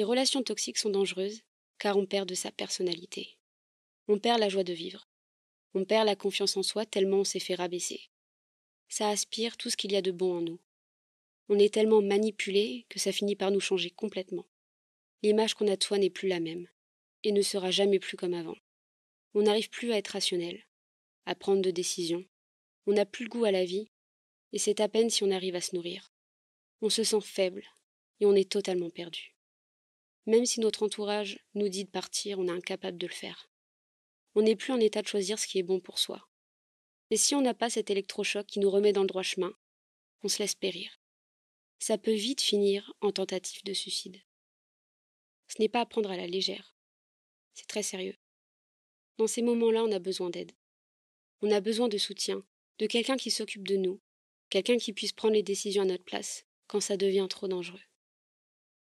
Les relations toxiques sont dangereuses car on perd de sa personnalité. On perd la joie de vivre. On perd la confiance en soi tellement on s'est fait rabaisser. Ça aspire tout ce qu'il y a de bon en nous. On est tellement manipulé que ça finit par nous changer complètement. L'image qu'on a de soi n'est plus la même et ne sera jamais plus comme avant. On n'arrive plus à être rationnel, à prendre de décisions. On n'a plus le goût à la vie et c'est à peine si on arrive à se nourrir. On se sent faible et on est totalement perdu. Même si notre entourage nous dit de partir, on est incapable de le faire. On n'est plus en état de choisir ce qui est bon pour soi. Et si on n'a pas cet électrochoc qui nous remet dans le droit chemin, on se laisse périr. Ça peut vite finir en tentative de suicide. Ce n'est pas à prendre à la légère. C'est très sérieux. Dans ces moments-là, on a besoin d'aide. On a besoin de soutien, de quelqu'un qui s'occupe de nous, quelqu'un qui puisse prendre les décisions à notre place quand ça devient trop dangereux.